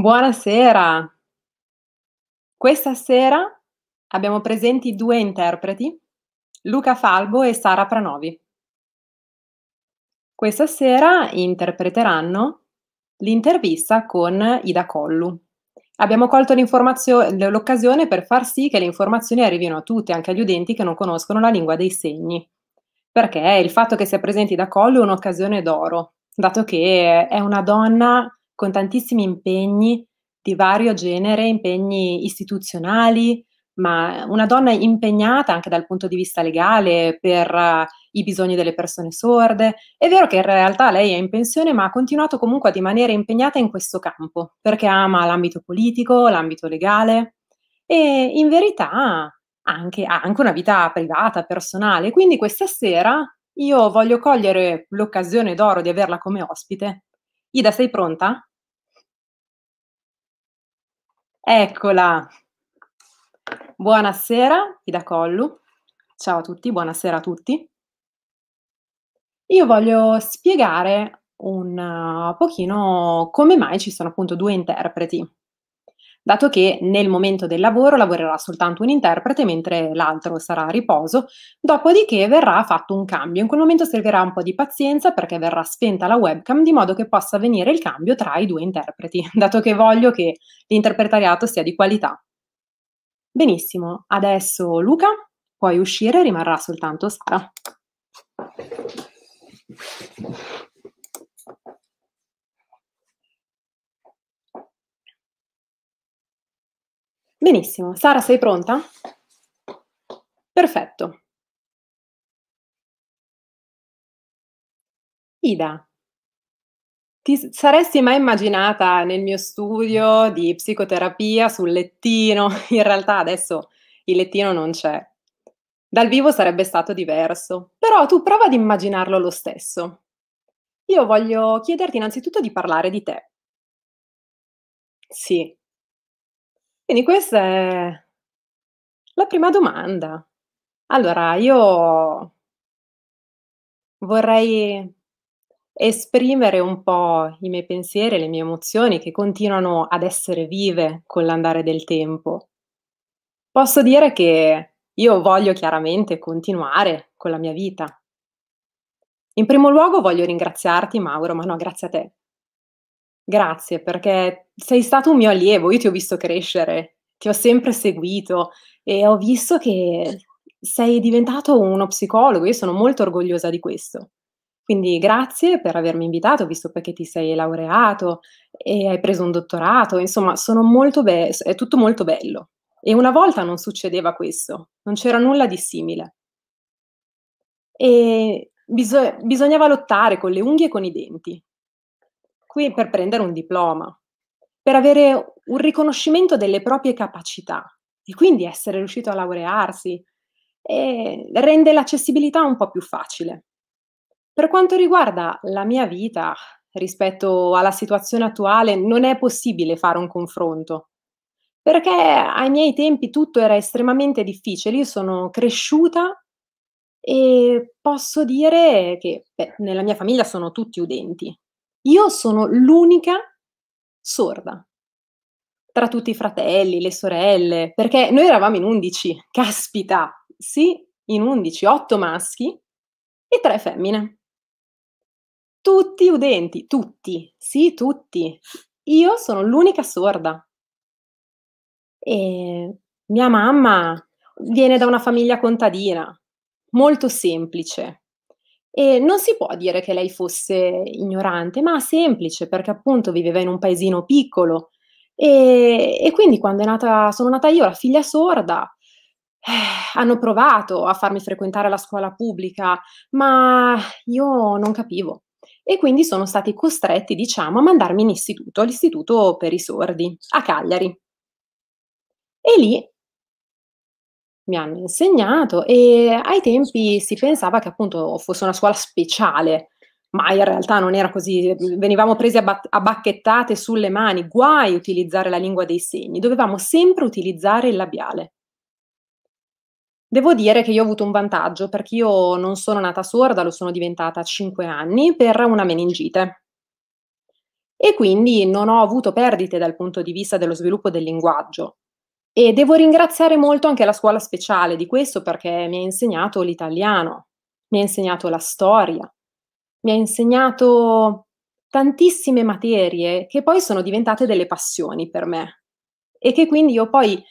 Buonasera. Questa sera abbiamo presenti due interpreti, Luca Falbo e Sara Pranovi. Questa sera interpreteranno l'intervista con Ida Collu. Abbiamo colto l'occasione per far sì che le informazioni arrivino a tutti, anche agli udenti che non conoscono la lingua dei segni, perché il fatto che sia presenti Ida Collu è un'occasione d'oro, dato che è una donna con tantissimi impegni di vario genere, impegni istituzionali, ma una donna impegnata anche dal punto di vista legale per uh, i bisogni delle persone sorde. È vero che in realtà lei è in pensione, ma ha continuato comunque a rimanere impegnata in questo campo, perché ama l'ambito politico, l'ambito legale e in verità anche, ha anche una vita privata, personale. Quindi questa sera io voglio cogliere l'occasione d'oro di averla come ospite. Ida, sei pronta? Eccola. Buonasera, Ida Collu. Ciao a tutti, buonasera a tutti. Io voglio spiegare un uh, pochino come mai ci sono appunto due interpreti dato che nel momento del lavoro lavorerà soltanto un interprete mentre l'altro sarà a riposo, dopodiché verrà fatto un cambio. In quel momento servirà un po' di pazienza perché verrà spenta la webcam di modo che possa avvenire il cambio tra i due interpreti, dato che voglio che l'interpretariato sia di qualità. Benissimo, adesso Luca, puoi uscire, rimarrà soltanto Sara. Benissimo, Sara sei pronta? Perfetto. Ida, ti saresti mai immaginata nel mio studio di psicoterapia sul lettino? In realtà adesso il lettino non c'è. Dal vivo sarebbe stato diverso, però tu prova ad immaginarlo lo stesso. Io voglio chiederti innanzitutto di parlare di te. Sì, quindi questa è la prima domanda. Allora, io vorrei esprimere un po' i miei pensieri, le mie emozioni che continuano ad essere vive con l'andare del tempo. Posso dire che io voglio chiaramente continuare con la mia vita. In primo luogo voglio ringraziarti Mauro, ma no, grazie a te, Grazie, perché sei stato un mio allievo, io ti ho visto crescere, ti ho sempre seguito e ho visto che sei diventato uno psicologo, io sono molto orgogliosa di questo. Quindi grazie per avermi invitato, visto perché ti sei laureato e hai preso un dottorato, insomma, be- è tutto molto bello. E una volta non succedeva questo, non c'era nulla di simile. E biso- bisognava lottare con le unghie e con i denti qui per prendere un diploma, per avere un riconoscimento delle proprie capacità e quindi essere riuscito a laurearsi e rende l'accessibilità un po' più facile. Per quanto riguarda la mia vita rispetto alla situazione attuale, non è possibile fare un confronto perché ai miei tempi tutto era estremamente difficile, io sono cresciuta e posso dire che beh, nella mia famiglia sono tutti udenti, io sono l'unica sorda tra tutti i fratelli, le sorelle, perché noi eravamo in undici, caspita, sì, in undici, otto maschi e tre femmine. Tutti udenti, tutti, sì, tutti. Io sono l'unica sorda. E mia mamma viene da una famiglia contadina, molto semplice, e non si può dire che lei fosse ignorante, ma semplice, perché appunto viveva in un paesino piccolo. E, e quindi quando nata, sono nata io, la figlia sorda, eh, hanno provato a farmi frequentare la scuola pubblica, ma io non capivo. E quindi sono stati costretti, diciamo, a mandarmi in istituto, all'istituto per i sordi, a Cagliari. E lì mi hanno insegnato e ai tempi si pensava che appunto fosse una scuola speciale, ma in realtà non era così, venivamo presi a, bat- a bacchettate sulle mani, guai utilizzare la lingua dei segni, dovevamo sempre utilizzare il labiale. Devo dire che io ho avuto un vantaggio perché io non sono nata sorda, lo sono diventata a 5 anni per una meningite. E quindi non ho avuto perdite dal punto di vista dello sviluppo del linguaggio. E devo ringraziare molto anche la scuola speciale di questo perché mi ha insegnato l'italiano, mi ha insegnato la storia, mi ha insegnato tantissime materie che poi sono diventate delle passioni per me e che quindi io poi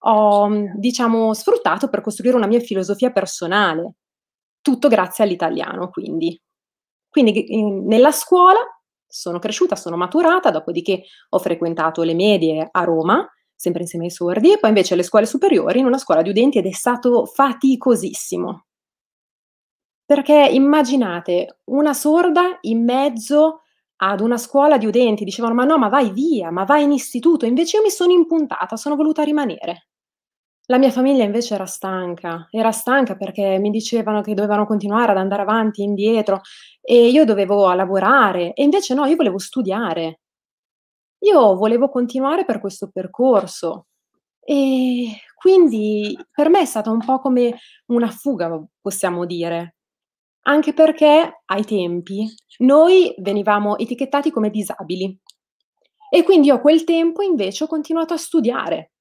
ho, diciamo, sfruttato per costruire una mia filosofia personale. Tutto grazie all'italiano, quindi. Quindi nella scuola sono cresciuta, sono maturata, dopodiché ho frequentato le medie a Roma sempre insieme ai sordi, e poi invece alle scuole superiori in una scuola di udenti ed è stato faticosissimo. Perché immaginate una sorda in mezzo ad una scuola di udenti, dicevano ma no, ma vai via, ma vai in istituto, invece io mi sono impuntata, sono voluta rimanere. La mia famiglia invece era stanca, era stanca perché mi dicevano che dovevano continuare ad andare avanti, indietro e io dovevo lavorare e invece no, io volevo studiare io volevo continuare per questo percorso. E quindi per me è stata un po' come una fuga, possiamo dire, anche perché ai tempi noi venivamo etichettati come disabili e quindi io a quel tempo invece ho continuato a studiare.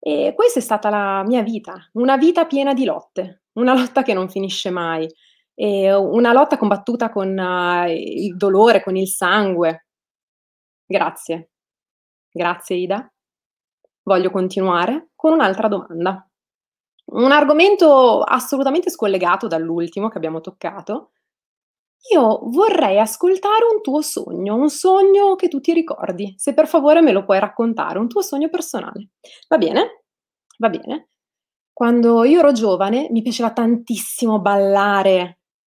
E questa è stata la mia vita, una vita piena di lotte, una lotta che non finisce mai, e una lotta combattuta con uh, il dolore, con il sangue, Grazie. Grazie Ida. Voglio continuare con un'altra domanda. Un argomento assolutamente scollegato dall'ultimo che abbiamo toccato. Io vorrei ascoltare un tuo sogno, un sogno che tu ti ricordi. Se per favore me lo puoi raccontare, un tuo sogno personale. Va bene? Va bene. Quando io ero giovane mi piaceva tantissimo ballare,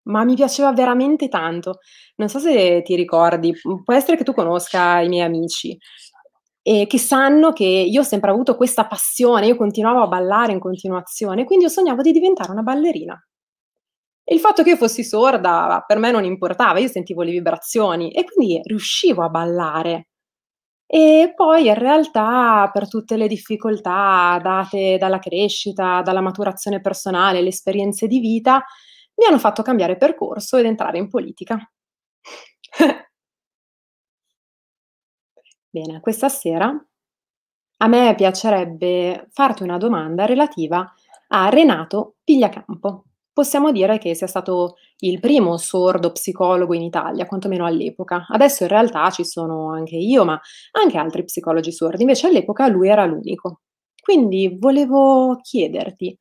ma mi piaceva veramente tanto. Non so se ti ricordi, mm, può essere che tu conosca i miei amici. E che sanno che io ho sempre avuto questa passione, io continuavo a ballare in continuazione, quindi io sognavo di diventare una ballerina. E il fatto che io fossi sorda per me non importava, io sentivo le vibrazioni e quindi riuscivo a ballare. E poi in realtà per tutte le difficoltà date dalla crescita, dalla maturazione personale, le esperienze di vita, mi hanno fatto cambiare percorso ed entrare in politica. Bene, questa sera a me piacerebbe farti una domanda relativa a Renato Pigliacampo. Possiamo dire che sia stato il primo sordo psicologo in Italia, quantomeno all'epoca. Adesso in realtà ci sono anche io, ma anche altri psicologi sordi, invece all'epoca lui era l'unico. Quindi volevo chiederti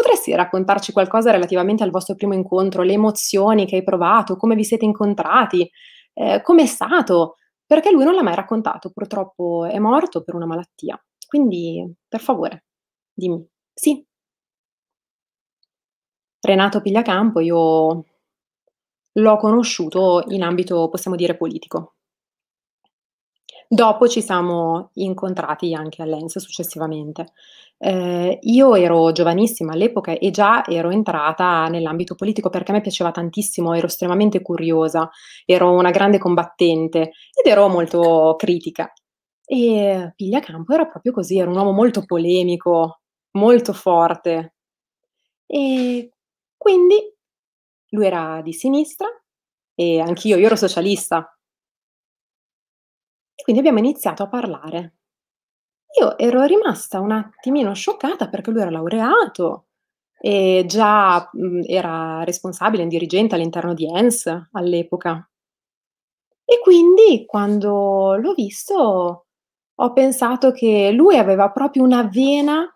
Potresti raccontarci qualcosa relativamente al vostro primo incontro, le emozioni che hai provato, come vi siete incontrati, eh, com'è stato? Perché lui non l'ha mai raccontato, purtroppo è morto per una malattia. Quindi, per favore, dimmi. Sì. Renato Pigliacampo, io l'ho conosciuto in ambito, possiamo dire, politico. Dopo ci siamo incontrati anche a Lens successivamente. Eh, io ero giovanissima all'epoca e già ero entrata nell'ambito politico perché a me piaceva tantissimo, ero estremamente curiosa, ero una grande combattente ed ero molto critica. E Pigliacampo era proprio così, era un uomo molto polemico, molto forte. E quindi lui era di sinistra e anch'io, io ero socialista. E quindi abbiamo iniziato a parlare io ero rimasta un attimino scioccata perché lui era laureato e già mh, mhmm, era responsabile, un dirigente all'interno di ENS all'epoca. E quindi quando l'ho visto ho pensato che lui aveva proprio una vena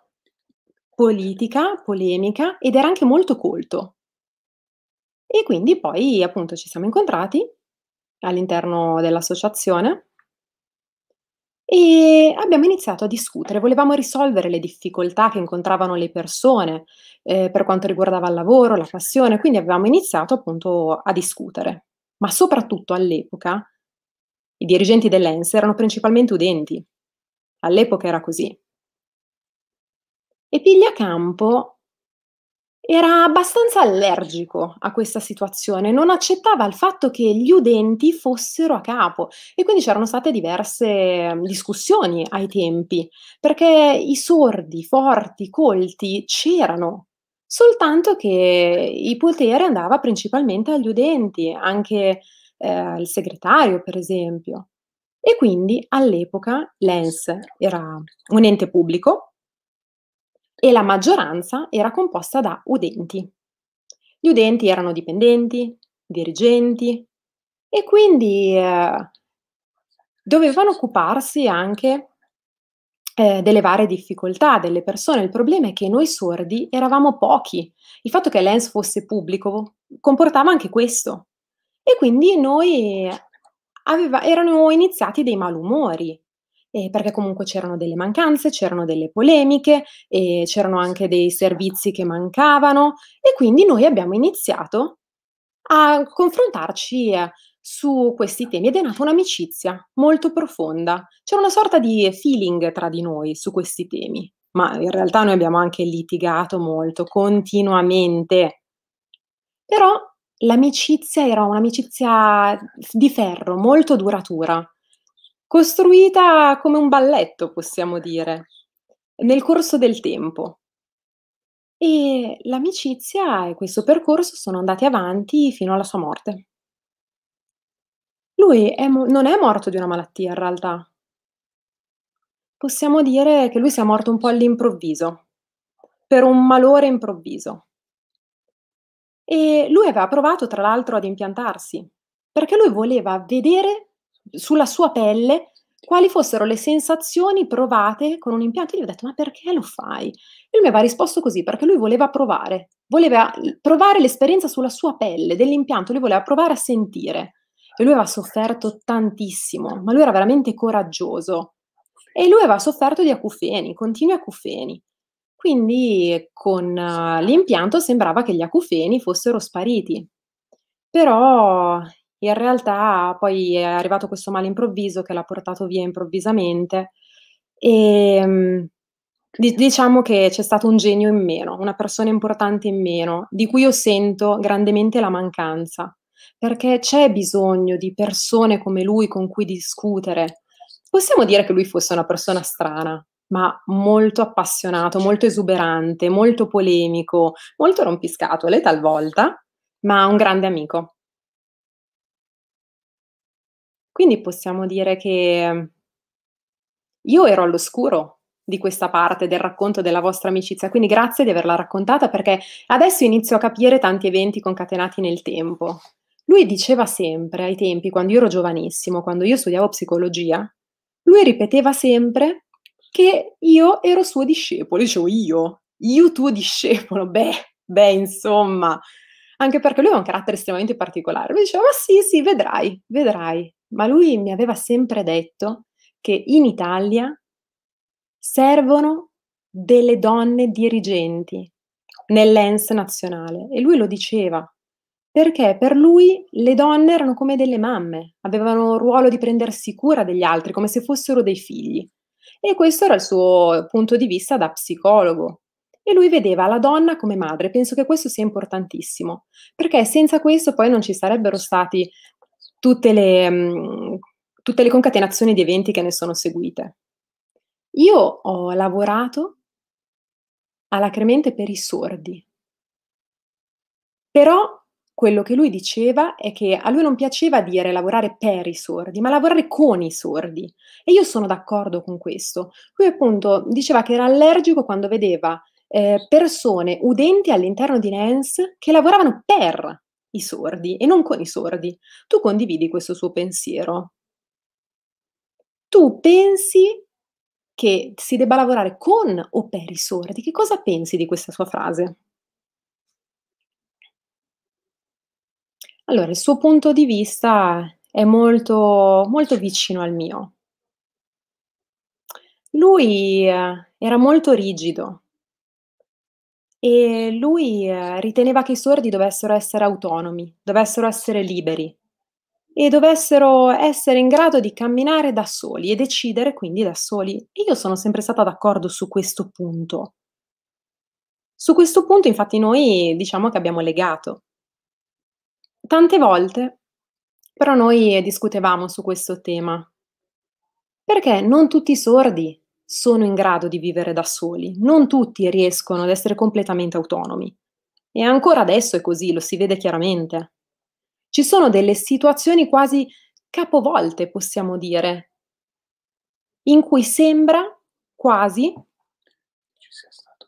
politica, polemica ed era anche molto colto. E quindi poi appunto ci siamo incontrati all'interno dell'associazione e abbiamo iniziato a discutere, volevamo risolvere le difficoltà che incontravano le persone eh, per quanto riguardava il lavoro, la passione, quindi avevamo iniziato appunto a discutere. Ma soprattutto all'epoca i dirigenti dell'ENS erano principalmente udenti. All'epoca era così. E Pigliacampo era abbastanza allergico a questa situazione, non accettava il fatto che gli udenti fossero a capo e quindi c'erano state diverse discussioni ai tempi, perché i sordi, forti, colti c'erano, soltanto che il potere andava principalmente agli udenti, anche eh, il segretario per esempio. E quindi all'epoca l'ENS era un ente pubblico e la maggioranza era composta da udenti. Gli udenti erano dipendenti, dirigenti e quindi eh, dovevano occuparsi anche eh, delle varie difficoltà delle persone. Il problema è che noi sordi eravamo pochi. Il fatto che l'ENS fosse pubblico comportava anche questo. E quindi noi aveva, erano iniziati dei malumori, eh, perché comunque c'erano delle mancanze, c'erano delle polemiche, eh, c'erano anche dei servizi che mancavano e quindi noi abbiamo iniziato a confrontarci eh, su questi temi ed è nata un'amicizia molto profonda. C'era una sorta di feeling tra di noi su questi temi, ma in realtà noi abbiamo anche litigato molto, continuamente. Però l'amicizia era un'amicizia di ferro, molto duratura costruita come un balletto, possiamo dire, nel corso del tempo. E l'amicizia e questo percorso sono andati avanti fino alla sua morte. Lui è non è morto di una malattia in realtà. Possiamo dire che lui sia morto un po' all'improvviso, per un malore improvviso. E lui aveva provato tra l'altro ad impiantarsi, perché lui voleva vedere sulla sua pelle quali fossero le sensazioni provate con un impianto. Io gli ho detto, ma perché lo fai? E lui mi aveva risposto così, perché lui voleva provare, voleva provare l'esperienza sulla sua pelle dell'impianto, lui voleva provare a sentire. E lui aveva sofferto tantissimo, ma lui era veramente coraggioso. E lui aveva sofferto di acufeni, continui acufeni. Quindi con eh, l'impianto sembrava che gli acufeni fossero spariti. Però in realtà poi è arrivato questo male improvviso che l'ha portato via improvvisamente e ehm, diciamo che c'è stato un genio in meno, una persona importante in meno, di cui io sento grandemente la mancanza, perché c'è bisogno di persone come lui con cui discutere. Possiamo dire che lui fosse una persona strana, ma molto appassionato, molto esuberante, molto polemico, molto rompiscatole talvolta, ma un grande amico. Quindi possiamo dire che ehm, io ero all'oscuro di questa parte del racconto della vostra amicizia, quindi grazie di averla raccontata perché adesso inizio a capire tanti eventi concatenati nel tempo. Lui diceva sempre, ai tempi, quando io ero giovanissimo, quando io studiavo psicologia, lui ripeteva sempre che io ero suo discepolo, dicevo io, io tuo discepolo, beh, beh, insomma, anche perché lui aveva un carattere estremamente particolare, lui diceva ma sì, sì, vedrai, vedrai, ma lui mi aveva sempre detto che in Italia servono delle donne dirigenti nell'ENS nazionale e lui lo diceva perché per lui le donne erano come delle mamme, avevano il ruolo di prendersi cura degli altri come se fossero dei figli. E questo era il suo punto di vista da psicologo. E lui vedeva la donna come madre. Penso che questo sia importantissimo, perché senza questo poi non ci sarebbero stati tutte le, mm, tutte le concatenazioni di eventi che ne sono seguite. Io ho lavorato alacremente per i sordi, però quello che lui diceva è che a lui non piaceva dire lavorare per i sordi, ma lavorare con i sordi. E io sono d'accordo con questo. Lui appunto diceva che era allergico quando vedeva eh, persone udenti all'interno di NENS che lavoravano per i sordi e non con i sordi. Tu condividi questo suo pensiero. Tu pensi che si debba lavorare con o per i sordi. Che cosa pensi di questa sua frase? Allora, il suo punto di vista è molto, molto vicino al mio. Lui eh, era molto rigido, e lui eh, riteneva che i sordi dovessero essere autonomi, dovessero essere liberi e dovessero essere in grado di camminare da soli e decidere quindi da soli. E io sono sempre stata d'accordo su questo punto. Su questo punto infatti noi diciamo che abbiamo legato. Tante volte però noi discutevamo su questo tema. Perché non tutti i sordi sono in grado di vivere da soli, non tutti riescono ad essere completamente autonomi. E ancora adesso è così, lo si vede chiaramente. Ci sono delle situazioni quasi capovolte, possiamo dire, in cui sembra quasi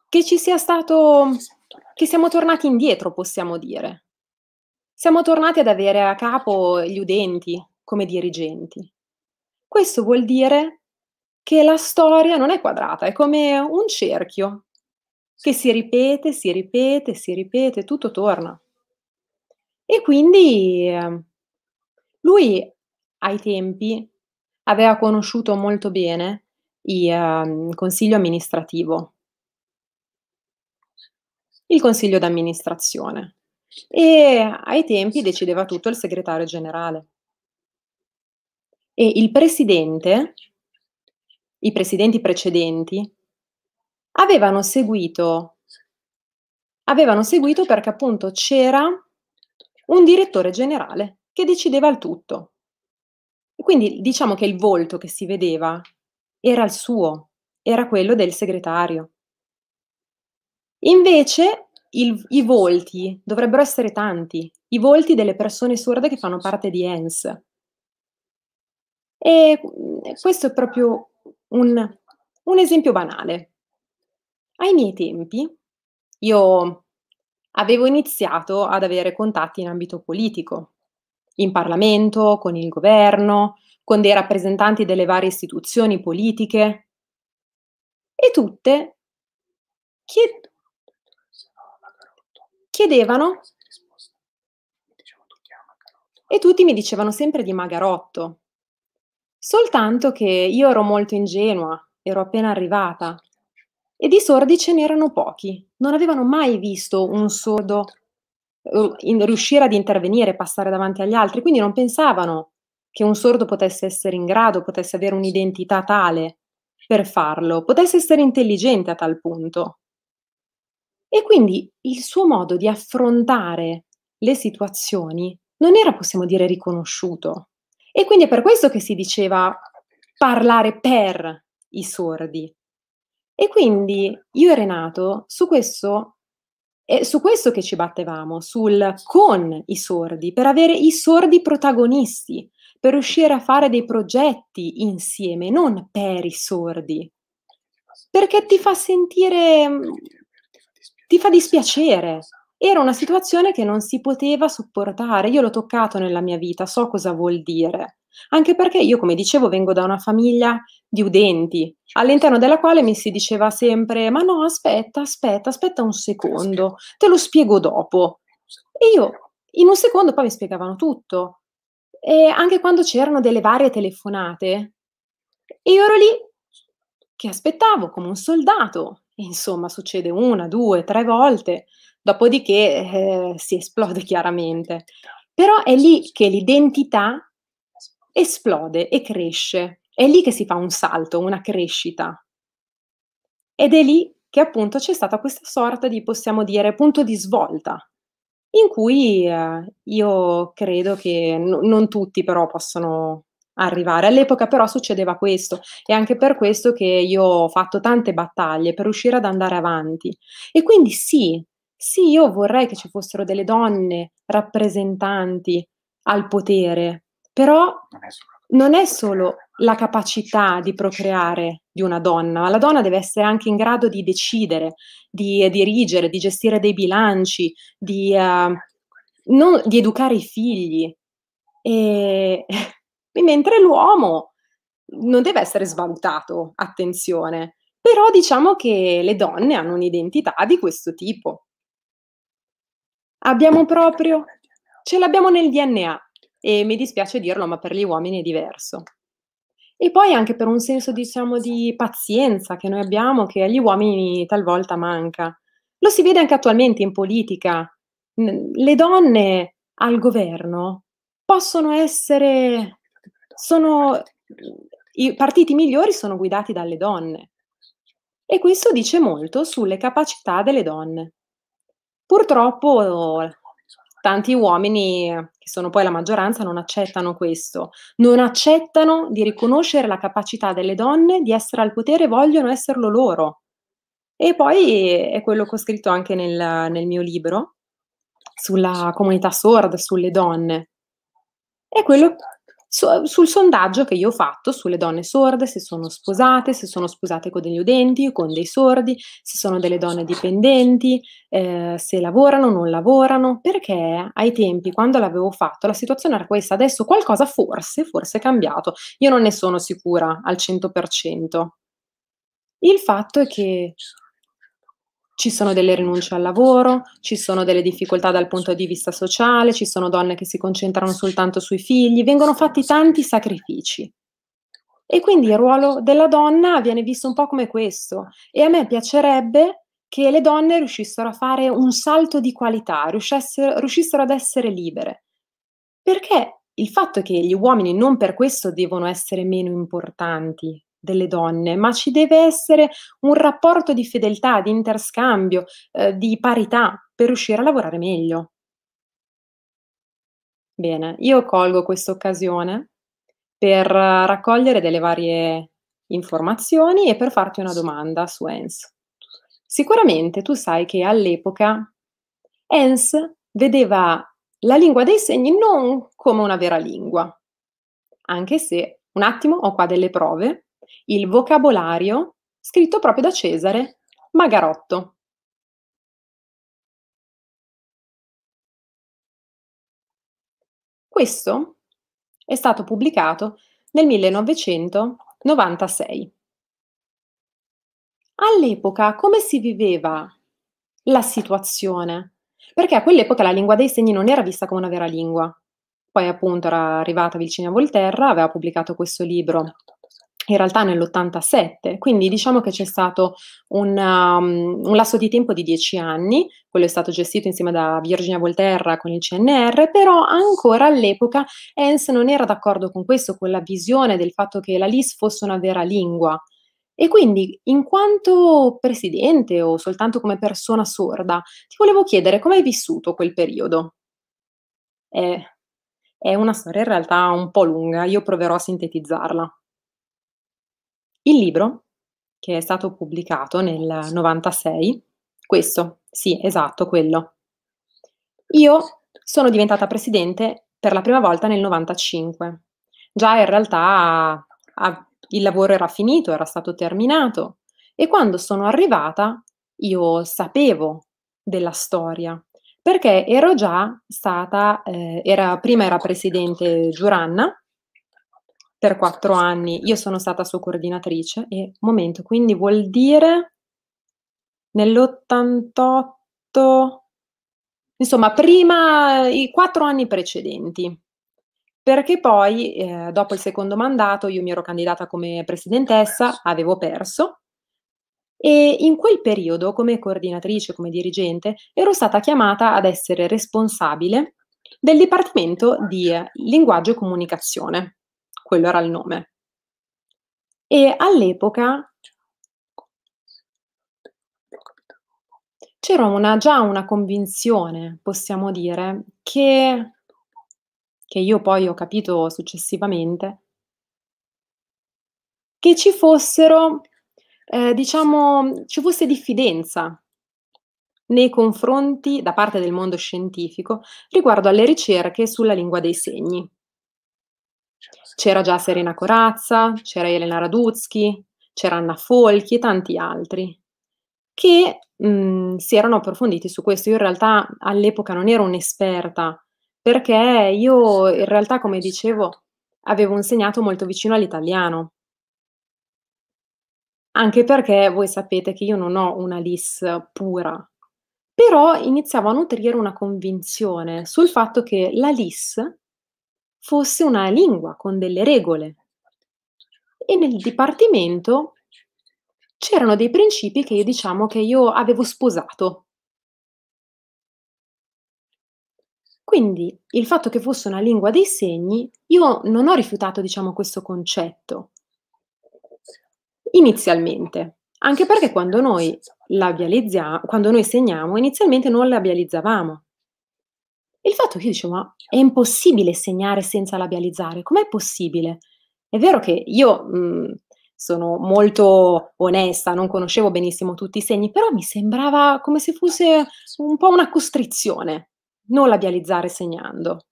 che ci sia stato, che siamo tornati indietro, possiamo dire. Siamo tornati ad avere a capo gli udenti come dirigenti. Questo vuol dire che la storia non è quadrata, è come un cerchio che si ripete, si ripete, si ripete, tutto torna. E quindi ehm, lui ai tempi aveva conosciuto molto bene il ehm, consiglio amministrativo, il consiglio d'amministrazione e ai tempi decideva tutto il segretario generale. E il presidente i presidenti precedenti avevano seguito, avevano seguito perché appunto c'era un direttore generale che decideva il tutto. quindi diciamo che il volto che si vedeva era il suo, era quello del segretario. Invece il, i volti dovrebbero essere tanti, i volti delle persone surde che fanno parte di ENS. E mm, questo è proprio un, un esempio banale. Ai miei tempi io avevo iniziato ad avere contatti in ambito politico, in Parlamento, con il governo, con dei rappresentanti delle varie istituzioni politiche e tutte chied- chiedevano e tutti mi dicevano sempre di Magarotto. Soltanto che io ero molto ingenua, ero appena arrivata e di sordi ce n'erano pochi. Non avevano mai visto un sordo uhm, riuscire ad intervenire, passare davanti agli altri, quindi non pensavano che un sordo potesse essere in grado, potesse avere un'identità tale per farlo, potesse essere intelligente a tal punto. E quindi il suo modo di affrontare le situazioni non era, possiamo dire, riconosciuto. E quindi è per questo che si diceva parlare per i sordi. E quindi io e Renato su questo è su questo che ci battevamo, sul con i sordi, per avere i sordi protagonisti, per riuscire a fare dei progetti insieme, non per i sordi. Perché ti fa sentire ti fa dispiacere era una situazione che non si poteva sopportare, io l'ho toccato nella mia vita, so cosa vuol dire. Anche perché io, come dicevo, vengo da una famiglia di udenti, certo. all'interno della quale mi si diceva sempre, ma no, aspetta, aspetta, aspetta un secondo, te lo spiego dopo. E io, in un secondo, poi mi spiegavano tutto. E anche quando c'erano delle varie telefonate, io ero lì che aspettavo come un soldato, insomma succede una, due, tre volte, dopodiché eh, si esplode chiaramente. Però è lì che l'identità esplode e cresce, è lì che si fa un salto, una crescita. Ed è lì che appunto c'è stata questa sorta di, possiamo dire, punto di svolta, in cui eh, io credo che n- non tutti però possono arrivare. All'epoca però succedeva questo e anche per questo che io ho fatto tante battaglie per riuscire ad andare avanti. E quindi sì, sì, io vorrei che ci fossero delle donne rappresentanti al potere, però non è solo la capacità di procreare di una donna, ma la donna deve essere anche in grado di decidere, di dirigere, di gestire dei bilanci, di, uh, non, di educare i figli. E Mentre l'uomo non deve essere svalutato, attenzione, però diciamo che le donne hanno un'identità di questo tipo. Abbiamo proprio, ce l'abbiamo nel DNA e mi dispiace dirlo, ma per gli uomini è diverso. E poi anche per un senso, diciamo, di pazienza che noi abbiamo, che agli uomini talvolta manca. Lo si vede anche attualmente in politica. Le donne al governo possono essere sono, i partiti migliori sono guidati dalle donne e questo dice molto sulle capacità delle donne. Purtroppo tanti uomini, che sono poi la maggioranza, non accettano questo, non accettano di riconoscere la capacità delle donne di essere al potere, vogliono esserlo loro. E poi è quello che ho scritto anche nel, nel mio libro sulla comunità sorda, sulle donne. È quello so, sul sondaggio che io ho fatto sulle donne sorde, se sono sposate, se sono sposate con degli udenti o con dei sordi, se sono delle donne dipendenti, eh, se lavorano o non lavorano, perché ai tempi, quando l'avevo fatto, la situazione era questa, adesso qualcosa forse, forse è cambiato, io non ne sono sicura al 100%. Il fatto è che ci sono delle rinunce al lavoro, ci sono delle difficoltà dal punto di vista sociale, ci sono donne che si concentrano soltanto sui figli, vengono fatti tanti sacrifici. E quindi il ruolo della donna viene visto un po' come questo. E a me piacerebbe che le donne riuscissero a fare un salto di qualità, riuscissero ad essere libere. Perché il fatto è che gli uomini non per questo devono essere meno importanti delle donne, ma ci deve essere un rapporto di fedeltà, di interscambio, eh, di parità per riuscire a lavorare meglio. Bene, io colgo questa occasione per eh, raccogliere delle varie informazioni e per farti una domanda su ENS. Sicuramente tu sai che all'epoca ENS vedeva la lingua dei segni non come una vera lingua, anche se un attimo ho qua delle prove il vocabolario scritto proprio da Cesare Magarotto. Questo è stato pubblicato nel 1996. All'epoca come si viveva la situazione? Perché a quell'epoca la lingua dei segni non era vista come una vera lingua. Poi appunto era arrivata vicino a Volterra, aveva pubblicato questo libro in realtà nell'87, quindi diciamo che c'è stato un, um, un, lasso di tempo di dieci anni, quello è stato gestito insieme da Virginia Volterra con il CNR, però ancora all'epoca Hans non era d'accordo con questo, con la visione del fatto che la LIS fosse una vera lingua. E quindi, in quanto presidente o soltanto come persona sorda, ti volevo chiedere come hai vissuto quel periodo. Eh, è una storia in realtà un po' lunga, io proverò a sintetizzarla. Il libro, che è stato pubblicato nel 96, questo, sì, esatto, quello. Io sono diventata presidente per la prima volta nel 95. Già in realtà il lavoro era finito, era stato terminato e quando sono arrivata io sapevo della storia perché ero già stata, eh, era, prima era presidente Giuranna per quattro anni io sono stata sua coordinatrice e momento, quindi vuol dire nell'88, insomma, prima i quattro anni precedenti. Perché poi, eh, dopo il secondo mandato, io mi ero candidata come presidentessa, avevo perso, e in quel periodo, come coordinatrice, come dirigente, ero stata chiamata ad essere responsabile del Dipartimento di Linguaggio e Comunicazione quello era il nome. E all'epoca c'era una, già una convinzione, possiamo dire, che, che io poi ho capito successivamente, che ci fossero, eh, diciamo, ci fosse diffidenza nei confronti da parte del mondo scientifico riguardo alle ricerche sulla lingua dei segni. C'era già Serena Corazza, c'era Elena Radutsky, c'era Anna Folchi e tanti altri che mh, mm, si erano approfonditi su questo. Io in realtà all'epoca non ero un'esperta perché io in realtà, come dicevo, avevo insegnato molto vicino all'italiano. Anche perché voi sapete che io non ho una LIS pura, però iniziavo a nutrire una convinzione sul fatto che la LIS fosse una lingua con delle regole. E nel dipartimento c'erano dei principi che io diciamo che io avevo sposato. Quindi il fatto che fosse una lingua dei segni, io non ho rifiutato diciamo questo concetto inizialmente, anche perché quando noi, quando noi segniamo inizialmente non la labializzavamo, il fatto che io dicevo, ma è impossibile segnare senza labializzare, com'è possibile? È vero che io mh, mhmm, sono molto onesta, non conoscevo benissimo tutti i segni, però mi sembrava come se fosse un po' una costrizione non labializzare segnando.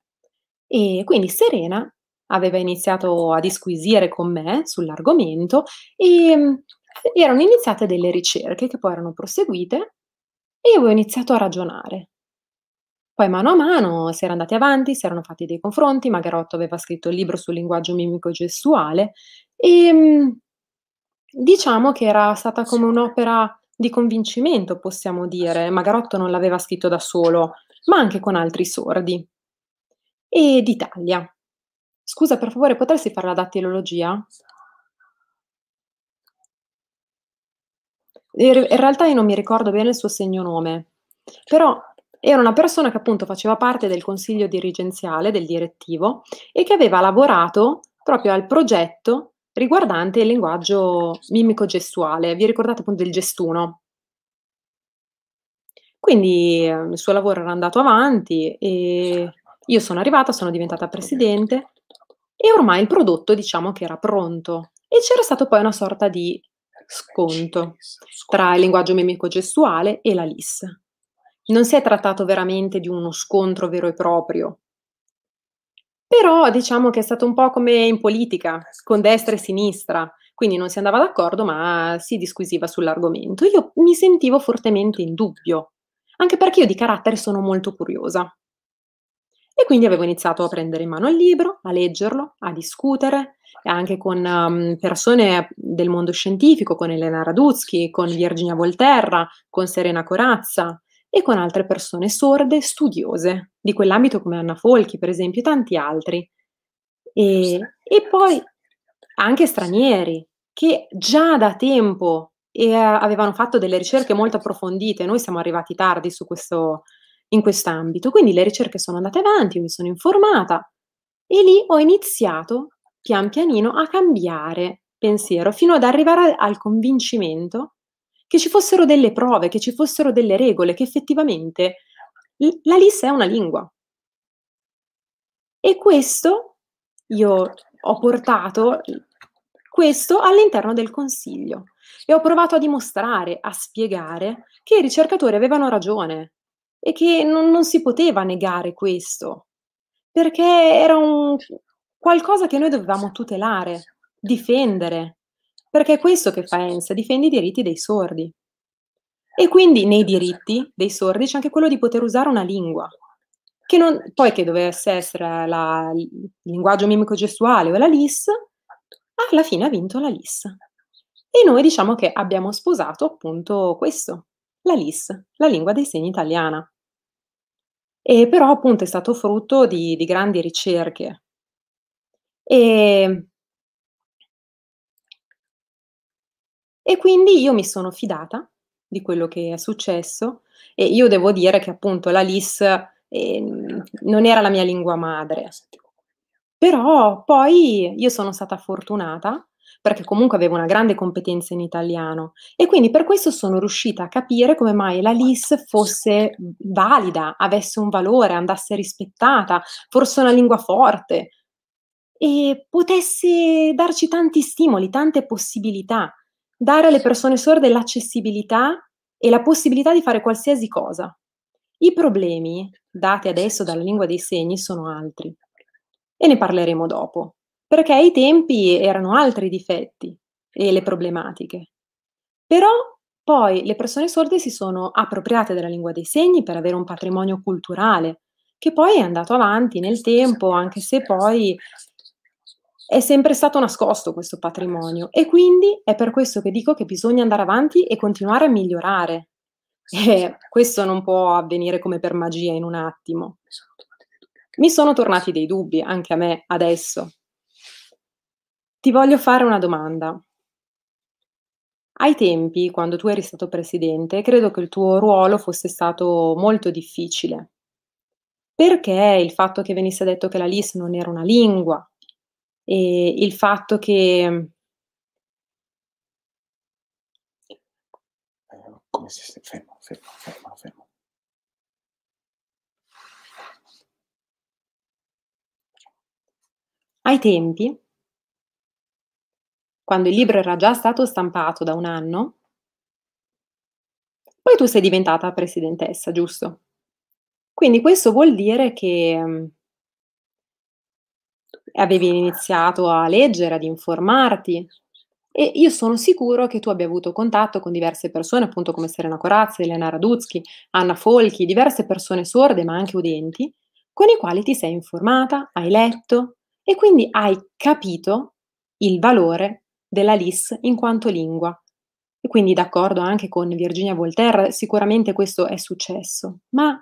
E quindi Serena aveva iniziato a disquisire con me sull'argomento e mhmm, erano iniziate delle ricerche che poi erano proseguite e io avevo iniziato a ragionare poi mano a mano si era andati avanti, si erano fatti dei confronti, Magarotto aveva scritto il libro sul linguaggio mimico gestuale e mm, diciamo che era stata come un'opera di convincimento, possiamo dire. Magarotto non l'aveva scritto da solo, ma anche con altri sordi. E d'Italia. Scusa, per favore, potresti fare la dattilologia? In realtà io non mi ricordo bene il suo segno nome, però era una persona che appunto faceva parte del consiglio dirigenziale, del direttivo, e che aveva lavorato proprio al progetto riguardante il linguaggio mimico-gestuale. Vi ricordate appunto del gestuno? Quindi eh, il suo lavoro era andato avanti e io sono arrivata, sono diventata presidente e ormai il prodotto diciamo che era pronto e c'era stato poi una sorta di sconto tra il linguaggio mimico-gestuale e la LIS non si è trattato veramente di uno scontro vero e proprio. Però diciamo che è stato un po' come in politica, con destra e sinistra, quindi non si andava d'accordo ma si disquisiva sull'argomento. Io mi sentivo fortemente in dubbio, anche perché io di carattere sono molto curiosa. E quindi avevo iniziato a prendere in mano il libro, a leggerlo, a discutere, anche con um, persone del mondo scientifico, con Elena Radutsky, con Virginia Volterra, con Serena Corazza, e con altre persone sorde studiose di quell'ambito come Anna Folchi, per esempio, e tanti altri. E, e poi anche stranieri che già da tempo eh, avevano fatto delle ricerche molto approfondite, noi siamo arrivati tardi su questo, in quest'ambito, quindi le ricerche sono andate avanti, mi sono informata e lì ho iniziato pian pianino a cambiare pensiero fino ad arrivare al convincimento che ci fossero delle prove, che ci fossero delle regole, che effettivamente la LIS è una lingua. E questo io ho portato questo all'interno del consiglio e ho provato a dimostrare, a spiegare che i ricercatori avevano ragione e che non, non si poteva negare questo, perché era un qualcosa che noi dovevamo tutelare, difendere, perché è questo che fa ENSA, difende i diritti dei sordi. E quindi nei diritti dei sordi c'è anche quello di poter usare una lingua, che non, poi che dovesse essere la, il linguaggio mimico-gestuale o la LIS, alla fine ha vinto la LIS. E noi diciamo che abbiamo sposato appunto questo, la LIS, la lingua dei segni italiana. E però appunto è stato frutto di, di grandi ricerche. E E quindi io mi sono fidata di quello che è successo e io devo dire che appunto la LIS eh, non era la mia lingua madre. Però poi io sono stata fortunata perché comunque avevo una grande competenza in italiano e quindi per questo sono riuscita a capire come mai la LIS fosse valida, avesse un valore, andasse rispettata, fosse una lingua forte e potesse darci tanti stimoli, tante possibilità dare alle persone sorde l'accessibilità e la possibilità di fare qualsiasi cosa. I problemi dati adesso dalla lingua dei segni sono altri e ne parleremo dopo, perché ai tempi erano altri i difetti e le problematiche. Però poi le persone sorde si sono appropriate della lingua dei segni per avere un patrimonio culturale che poi è andato avanti nel tempo, anche se poi è sempre stato nascosto questo patrimonio e quindi è per questo che dico che bisogna andare avanti e continuare a migliorare. E eh, questo non può avvenire come per magia in un attimo. Mi sono tornati dei dubbi anche a me adesso. Ti voglio fare una domanda. Ai tempi, quando tu eri stato presidente, credo che il tuo ruolo fosse stato molto difficile. Perché il fatto che venisse detto che la LIS non era una lingua, e il fatto che... Mhmm eh, come se... Fermo, fermo, fermo, fermo. Ai tempi, quando il libro era già stato stampato da un anno, poi tu sei diventata presidentessa, giusto? Quindi questo vuol dire che mhmm avevi iniziato a leggere, ad informarti. E io sono sicuro che tu abbia avuto contatto con diverse persone, appunto come Serena Corazzi, Elena Raduzzi, Anna Folchi, diverse persone sorde ma anche udenti, con i quali ti sei informata, hai letto e quindi hai capito il valore della LIS in quanto lingua. E quindi d'accordo anche con Virginia Voltaire, sicuramente questo è successo. Ma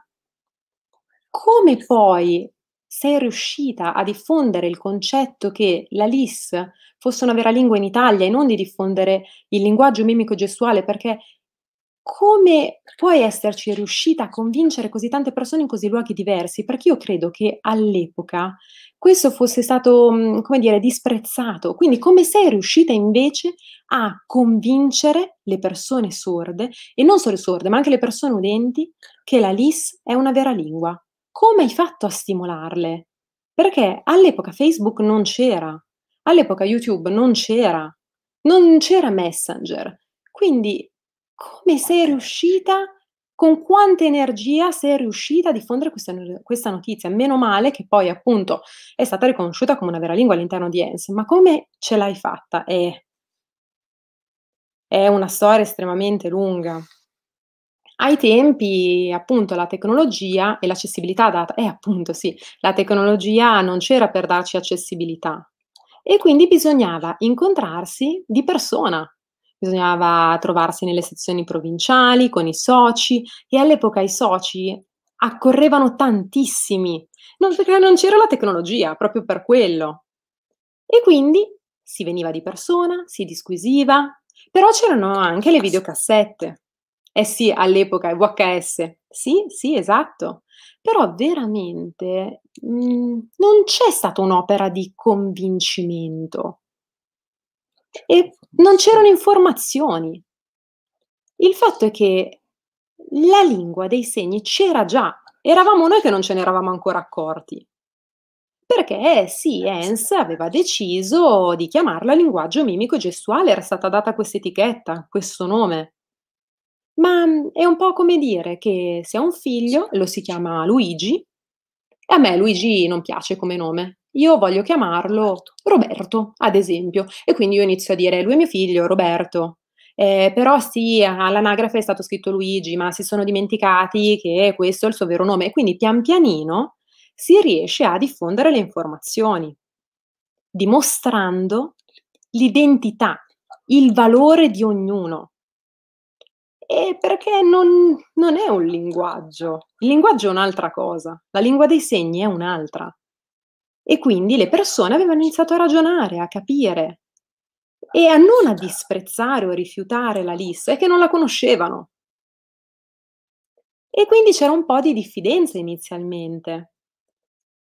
come poi sei riuscita a diffondere il concetto che la LIS fosse una vera lingua in Italia e non di diffondere il linguaggio mimico gestuale, perché come puoi esserci riuscita a convincere così tante persone in così luoghi diversi? Perché io credo che all'epoca questo fosse stato, mm, come dire, disprezzato. Quindi come sei riuscita invece a convincere le persone sorde, e non solo sorde, ma anche le persone udenti, che la LIS è una vera lingua? come hai fatto a stimolarle? Perché all'epoca Facebook non c'era, all'epoca YouTube non c'era, non c'era Messenger. Quindi come sei riuscita, con quanta energia sei riuscita a diffondere questa, questa, notizia? Meno male che poi appunto è stata riconosciuta come una vera lingua all'interno di ENS, ma come ce l'hai fatta? È, è una storia estremamente lunga. Ai tempi, appunto, la tecnologia e l'accessibilità data, eh appunto sì, la tecnologia non c'era per darci accessibilità e quindi bisognava incontrarsi di persona. Bisognava trovarsi nelle sezioni provinciali con i soci e all'epoca i soci accorrevano tantissimi, non, perché non c'era la tecnologia, proprio per quello. E quindi si veniva di persona, si disquisiva, però c'erano anche le videocassette. Eh sì, all'epoca è VHS. Sì, sì, esatto. Però veramente mh, mm, non c'è stata un'opera di convincimento e non c'erano informazioni. Il fatto è che la lingua dei segni c'era già, eravamo noi che non ce ne eravamo ancora accorti. Perché eh eh, sì, Hans aveva deciso di chiamarla linguaggio mimico gestuale, era stata data questa etichetta, questo nome. Ma mhmm, è un po' come dire che se ho un figlio, lo si chiama Luigi, e a me Luigi non piace come nome. Io voglio chiamarlo certo. Roberto, ad esempio, e quindi io inizio a dire lui è mio figlio, Roberto. Eh, però sì, all'anagrafe è stato scritto Luigi, ma si sono dimenticati che questo è il suo vero nome. E quindi pian pianino si riesce a diffondere le informazioni, dimostrando l'identità, il valore di ognuno. E perché non, non è un linguaggio. Il linguaggio è un'altra cosa, la lingua dei segni è un'altra. E quindi le persone avevano iniziato a ragionare, a capire e a non a disprezzare o rifiutare la lista, è che non la conoscevano. E quindi c'era un po' di diffidenza inizialmente.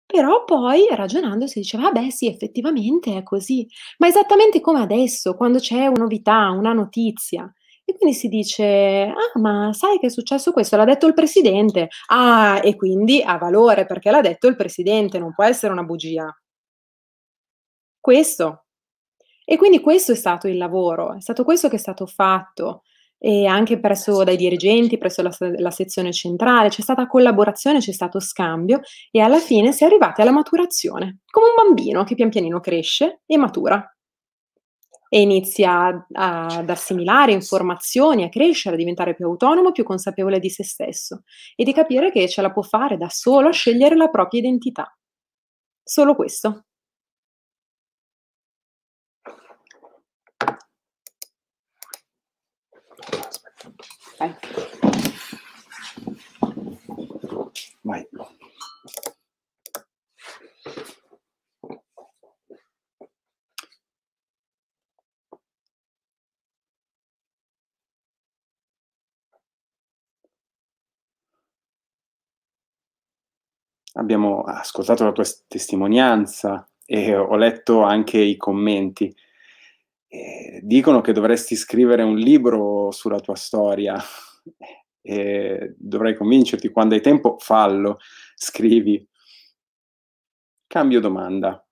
Però poi ragionando si diceva, vabbè ah, sì, effettivamente è così. Ma esattamente come adesso, quando c'è una novità, una notizia, e quindi si dice, ah ma sai che è successo questo? L'ha detto il presidente. Ah, e quindi ha valore perché l'ha detto il presidente, non può essere una bugia. Questo. E quindi questo è stato il lavoro, è stato questo che è stato fatto e anche presso dai dirigenti, presso la, la, sezione centrale, c'è stata collaborazione, c'è stato scambio e alla fine si è arrivati alla maturazione, come un bambino che pian pianino cresce e matura e inizia ad certo. assimilare informazioni, a crescere, a diventare più autonomo, più consapevole di se stesso e di capire che ce la può fare da solo a scegliere la propria identità. Solo questo. Vai. Vai. abbiamo ascoltato la tua testimonianza e ho letto anche i commenti. E dicono che dovresti scrivere un libro sulla tua storia. E dovrei convincerti, quando hai tempo, fallo, scrivi. Cambio domanda.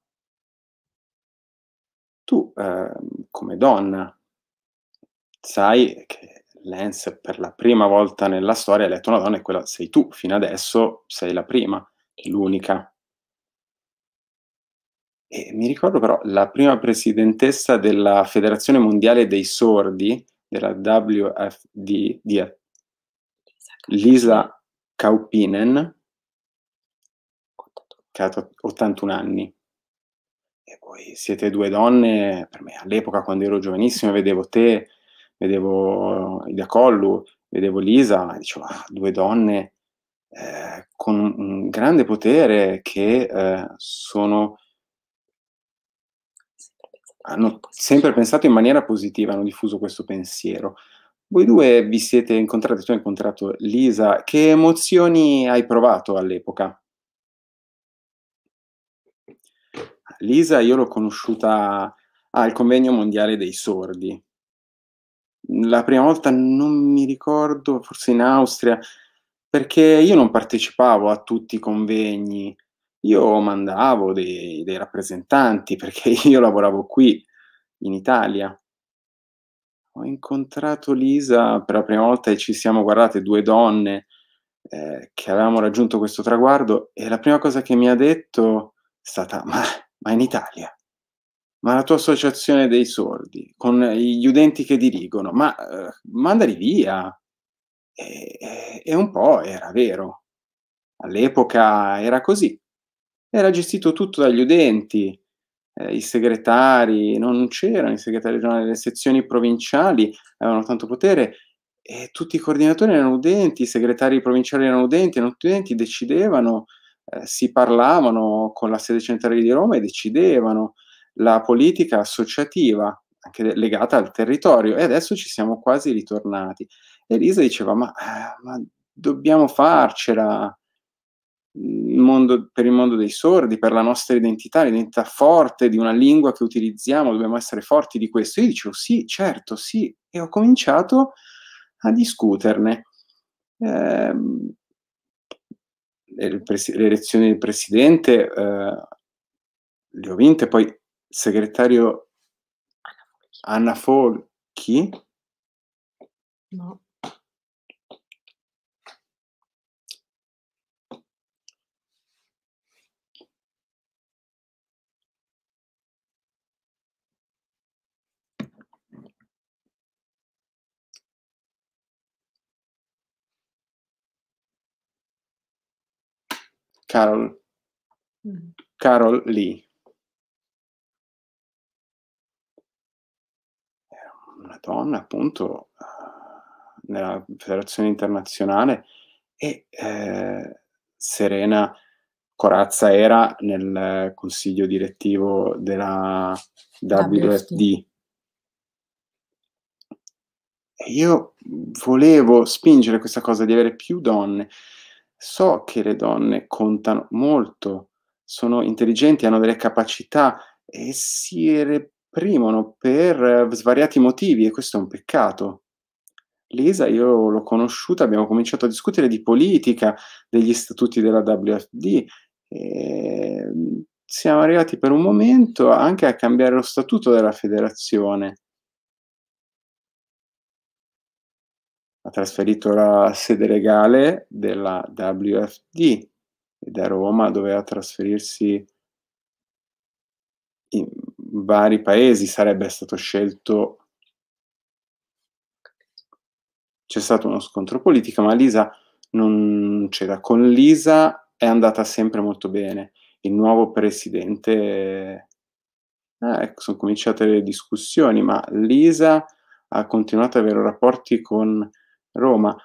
Tu, eh, come donna, sai che Lance per la prima volta nella storia ha letto una donna e quella sei tu, fino adesso sei la prima è l'unica. E mi ricordo però la prima presidentessa della Federazione Mondiale dei Sordi, della WFD, Lisa, Lisa Kaupinen, che ha 81 anni. E voi siete due donne, per me all'epoca quando ero giovanissimo vedevo te, vedevo Ida Collu, vedevo Lisa, e dicevo, ah, due donne eh, con un grande potere che eh, sono, hanno sempre pensato in maniera positiva, hanno diffuso questo pensiero. Voi due vi siete incontrati, tu hai incontrato Lisa, che emozioni hai provato all'epoca? Lisa io l'ho conosciuta al convegno mondiale dei sordi. La prima volta non mi ricordo, forse in Austria, perché io non partecipavo a tutti i convegni, io mandavo dei, dei rappresentanti perché io lavoravo qui in Italia. Ho incontrato Lisa per la prima volta e ci siamo guardate due donne eh, che avevamo raggiunto questo traguardo e la prima cosa che mi ha detto è stata ma, ma in Italia? Ma la tua associazione dei sordi, con gli udenti che dirigono, ma eh, mandali via, e, e un po' era vero. All'epoca era così. Era gestito tutto dagli udenti, eh, i segretari, non c'erano i segretari regionali, le sezioni provinciali avevano tanto potere e tutti i coordinatori erano udenti, i segretari provinciali erano udenti, erano udenti, decidevano, eh, si parlavano con la sede centrale di Roma e decidevano la politica associativa, anche legata al territorio, e adesso ci siamo quasi ritornati. Elisa diceva, ma, eh, ma dobbiamo farcela mondo, per il mondo dei sordi, per la nostra identità, l'identità forte di una lingua che utilizziamo, dobbiamo essere forti di questo. Io dicevo sì, certo, sì, e ho cominciato a discuterne. Eh, le, pres- le, elezioni del presidente eh, le ho vinte, poi il segretario Anna Folchi. No. Carol. Mm. Carol Lee. Una donna appunto eh, nella federazione internazionale e eh, Serena Corazza era nel consiglio direttivo della WFD. E io volevo spingere questa cosa di avere più donne So che le donne contano molto, sono intelligenti, hanno delle capacità e si reprimono per svariati motivi e questo è un peccato. Lisa, io l'ho conosciuta, abbiamo cominciato a discutere di politica, degli statuti della WFD. E siamo arrivati per un momento anche a cambiare lo statuto della federazione. ha trasferito la sede legale della WFD da Roma doveva trasferirsi in vari paesi, sarebbe stato scelto c'è stato uno scontro politico, ma Lisa non c'era. Con Lisa è andata sempre molto bene. Il nuovo presidente, ah, ecco, sono cominciate le discussioni, ma Lisa ha continuato ad avere rapporti con Roma,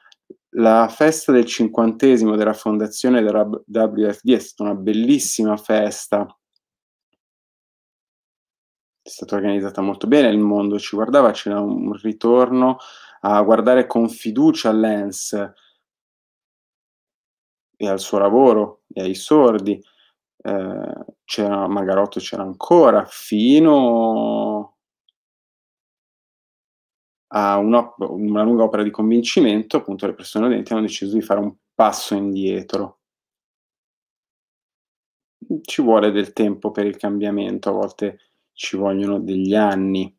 la festa del cinquantesimo della fondazione della WFD è stata una bellissima festa. È stata organizzata molto bene, il mondo ci guardava, c'era un ritorno a guardare con fiducia Lens e al suo lavoro e ai sordi. Eh, c'era Magarotto c'era ancora fino a una, una lunga opera di convincimento, appunto le persone udenti hanno deciso di fare un passo indietro. Ci vuole del tempo per il cambiamento, a volte ci vogliono degli anni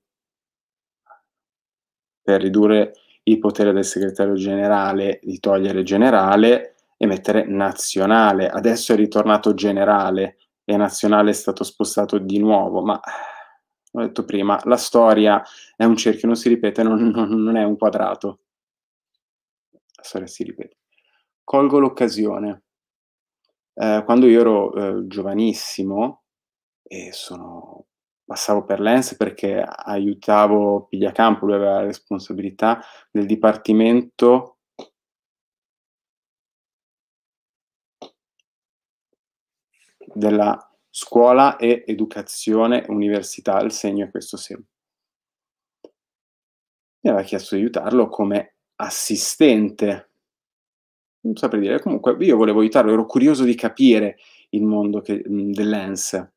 per ridurre il potere del segretario generale di togliere generale e mettere nazionale. Adesso è ritornato generale e nazionale è stato spostato di nuovo, ma l'ho detto prima, la storia è un cerchio, non si ripete, non, non è un quadrato. La storia si ripete. Colgo l'occasione. Eh, quando io ero eh, giovanissimo e sono, passavo per Lens perché aiutavo Pigliacampo, lui aveva la responsabilità del dipartimento della Scuola e educazione, università, il segno è questo sì. Mi aveva chiesto di aiutarlo come assistente. Non saprei dire, comunque io volevo aiutarlo, ero curioso di capire il mondo dell'ENS.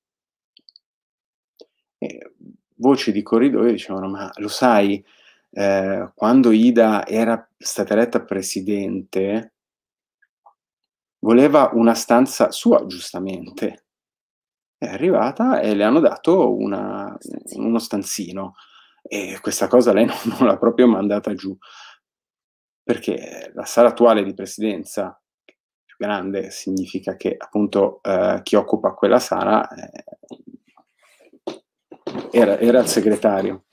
voci di corridoio dicevano, ma lo sai, eh, quando Ida era stata eletta presidente, voleva una stanza sua, giustamente, è arrivata e le hanno dato una, uno stanzino e questa cosa lei non, non l'ha proprio mandata giù perché la sala attuale di presidenza più grande significa che appunto eh, chi occupa quella sala eh, era, era, il segretario.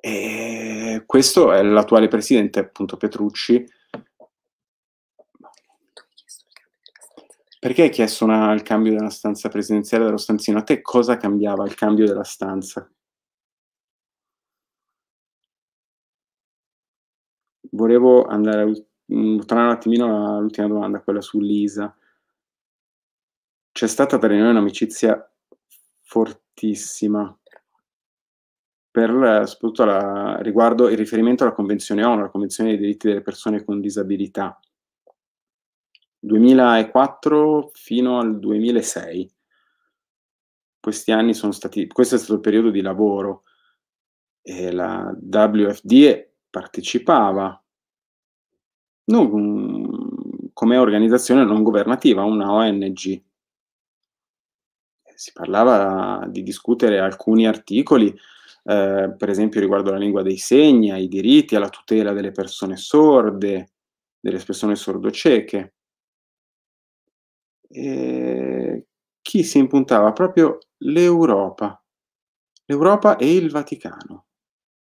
E questo è l'attuale presidente, appunto Petrucci, Perché hai chiesto una, il cambio della stanza presidenziale dello stanzino? A te cosa cambiava il cambio della stanza? Volevo andare a mm, tornare un attimino all'ultima domanda, quella su Lisa. C'è stata per noi un'amicizia fortissima, per, soprattutto la, riguardo il riferimento alla Convenzione ONU, la Convenzione dei diritti delle persone con disabilità 2004 fino al 2006. Questi anni sono stati, questo è stato il periodo di lavoro e la WFD partecipava non, come organizzazione non governativa, una ONG. Eh, si parlava di discutere alcuni articoli, eh, per esempio riguardo alla lingua dei segni, ai diritti, alla tutela delle persone sorde, delle persone sordocieche. Ehm, chi si impuntava proprio l'Europa, l'Europa e il Vaticano.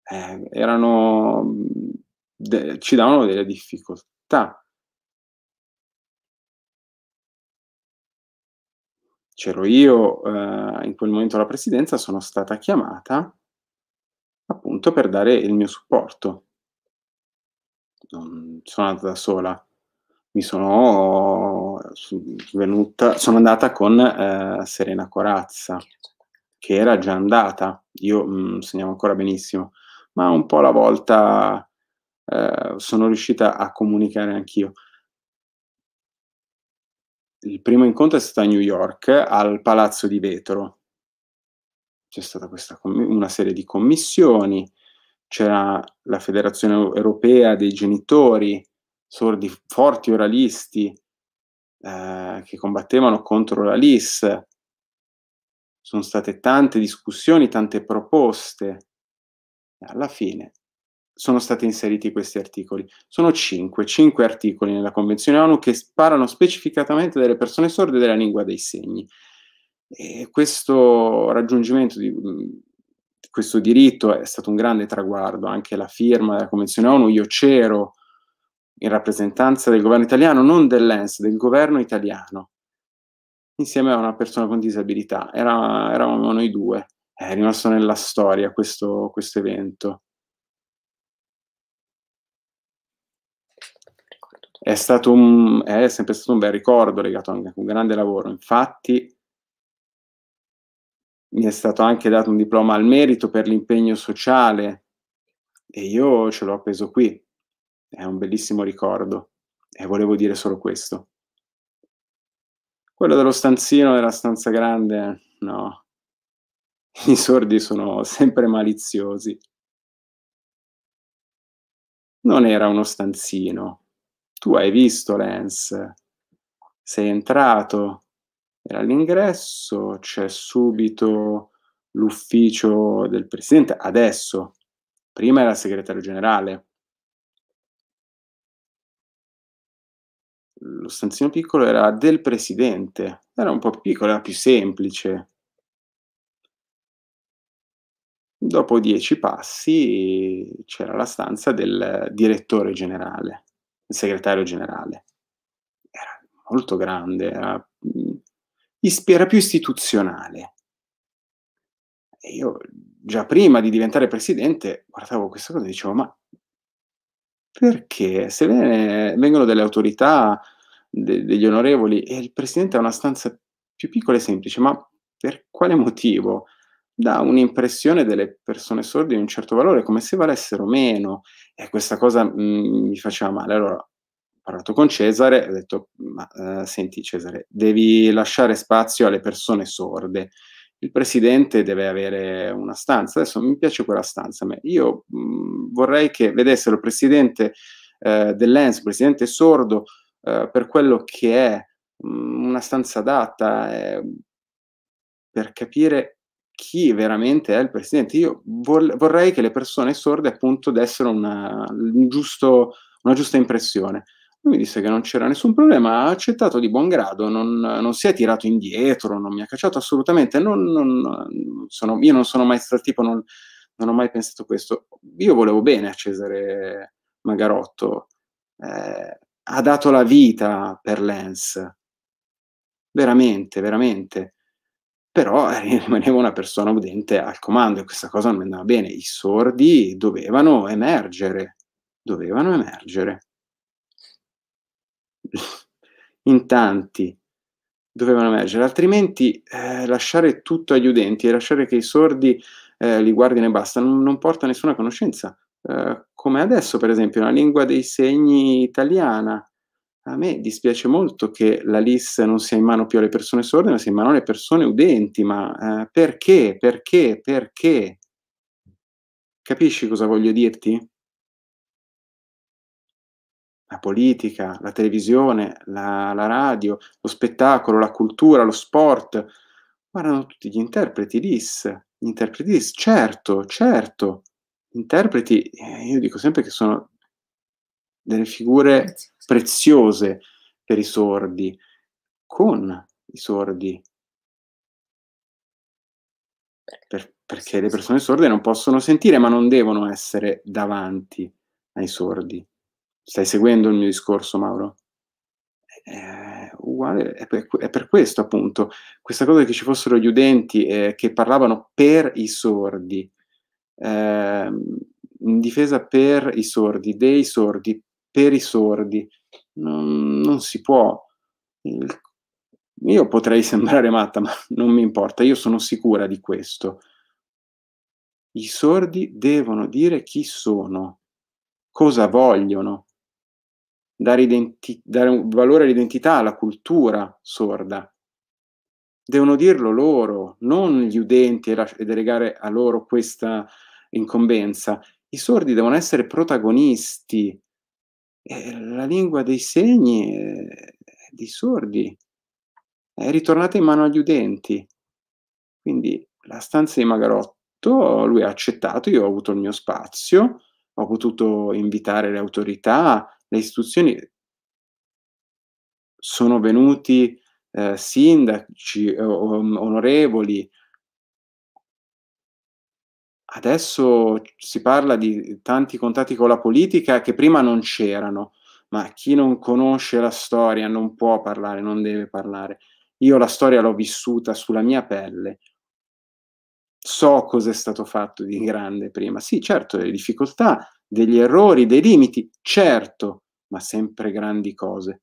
Eh, erano, de, ci davano delle difficoltà. C'ero io eh, in quel momento alla presidenza, sono stata chiamata appunto per dare il mio supporto. Non sono andata da sola mi sono venuta, sono andata con eh, Serena Corazza, che era già andata, io mh, mm, segniamo ancora benissimo, ma un po' alla volta eh, sono riuscita a comunicare anch'io. Il primo incontro è stato a New York, al Palazzo di Vetro. C'è stata questa, una serie di commissioni, c'era la Federazione Europea dei Genitori, sordi forti oralisti eh, che combattevano contro la LIS. Sono state tante discussioni, tante proposte. Alla fine sono stati inseriti questi articoli. Sono cinque, cinque articoli nella Convenzione ONU che parlano specificatamente delle persone sorde e della lingua dei segni. E questo raggiungimento di mm, questo diritto è stato un grande traguardo, anche la firma della Convenzione ONU, io c'ero, in rappresentanza del governo italiano, non dell'ENS, del governo italiano, insieme a una persona con disabilità. Era, eravamo noi due. È rimasto nella storia questo, questo evento. È, stato un, è sempre stato un bel ricordo legato anche a un grande lavoro. Infatti, mi è stato anche dato un diploma al merito per l'impegno sociale e io ce l'ho appeso qui è un bellissimo ricordo e volevo dire solo questo. Quello dello stanzino della stanza grande, no. I sordi sono sempre maliziosi. Non era uno stanzino. Tu hai visto, Lens, Sei entrato, era all'ingresso, c'è subito l'ufficio del presidente, adesso. Prima era il segretario generale, lo stanzino piccolo era del presidente, era un po' più piccolo, era più semplice. Dopo dieci passi c'era la stanza del direttore generale, il segretario generale. Era molto grande, era, era più istituzionale. E io già prima di diventare presidente guardavo questa cosa e dicevo, ma perché? Se viene, vengono delle autorità, de, degli onorevoli, e il presidente ha una stanza più piccola e semplice, ma per quale motivo? Dà un'impressione delle persone sorde di un certo valore, come se valessero meno, e questa cosa mh, mm, mi faceva male. Allora, ho parlato con Cesare, ho detto, ma eh, senti Cesare, devi lasciare spazio alle persone sorde il presidente deve avere una stanza, adesso mi piace quella stanza, ma io mh, mm, vorrei che vedessero il presidente eh, dell'ENS, presidente sordo, eh, per quello che è mh, mm, una stanza adatta, eh, per capire chi veramente è il presidente. Io vol- vorrei che le persone sorde appunto dessero una, un giusto, una giusta impressione. Lui mi disse che non c'era nessun problema, ha accettato di buon grado, non, non si è tirato indietro, non mi ha cacciato assolutamente. Non, non, sono, io non sono mai stato tipo, non, ho mai pensato questo. Io volevo bene a Cesare Magarotto, eh, ha dato la vita per Lens, veramente, veramente. Però rimaneva una persona udente al comando e questa cosa non andava bene. I sordi dovevano emergere, dovevano emergere in tanti dovevano emergere, altrimenti eh, lasciare tutto agli udenti e lasciare che i sordi eh, li guardino e basta non, non porta nessuna conoscenza. Eh, come adesso, per esempio, la lingua dei segni italiana. A me dispiace molto che la LIS non sia in mano più alle persone sorde, ma sia in mano alle persone udenti, ma eh, perché? Perché? Perché? Capisci cosa voglio dirti? la politica, la televisione, la, la radio, lo spettacolo, la cultura, lo sport. Guardano tutti gli interpreti LIS, gli interpreti LIS, certo, certo, interpreti, eh, io dico sempre che sono delle figure preziose per i sordi, con i sordi. Per, perché le persone sorde non possono sentire, ma non devono essere davanti ai sordi. Stai seguendo il mio discorso, Mauro? Eh, uguale, è per, è per, questo appunto, questa cosa che ci fossero gli udenti eh, che parlavano per i sordi, eh, in difesa per i sordi, dei sordi, per i sordi, non, non si può. io potrei sembrare matta, ma non mi importa, io sono sicura di questo. I sordi devono dire chi sono, cosa vogliono, dare, identi- dare un valore all'identità, alla cultura sorda. Devono dirlo loro, non gli udenti e, la- e delegare a loro questa incombenza. I sordi devono essere protagonisti. Eh, la lingua dei segni eh, dei sordi è ritornata in mano agli udenti. Quindi la stanza di Magarotto, lui ha accettato, io ho avuto il mio spazio, ho potuto invitare le autorità, le istituzioni sono venuti eh, sindaci, eh, onorevoli. Adesso si parla di tanti contatti con la politica che prima non c'erano, ma chi non conosce la storia non può parlare, non deve parlare. Io la storia l'ho vissuta sulla mia pelle. So cosa è stato fatto di grande prima. Sì, certo, le difficoltà degli errori, dei limiti, certo, ma sempre grandi cose.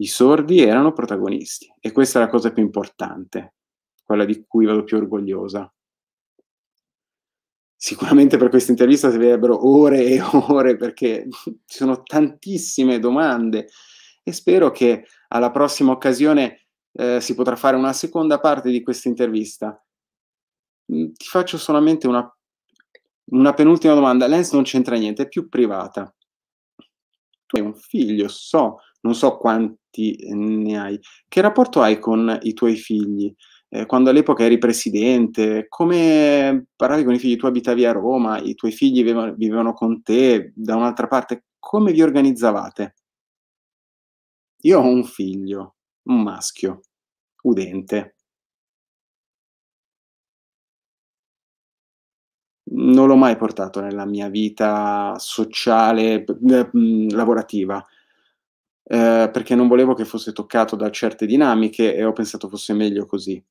I sordi erano protagonisti e questa è la cosa più importante, quella di cui vado più orgogliosa. Sicuramente per questa intervista servirebbero ore e ore perché ci sono tantissime domande e spero che alla prossima occasione eh, si potrà fare una seconda parte di questa intervista. Mm, ti faccio solamente una una penultima domanda, Lens non c'entra niente, è più privata. Tu hai un figlio, so, non so quanti eh, ne hai. Che rapporto hai con i tuoi figli? Eh, quando all'epoca eri presidente, come parlavi con i figli? Tu abitavi a Roma, i tuoi figli vivevano, vivevano con te da un'altra parte, come vi organizzavate? Io ho un figlio, un maschio, udente, non l'ho mai portato nella mia vita sociale, lavorativa, eh, perché non volevo che fosse toccato da certe dinamiche e ho pensato fosse meglio così.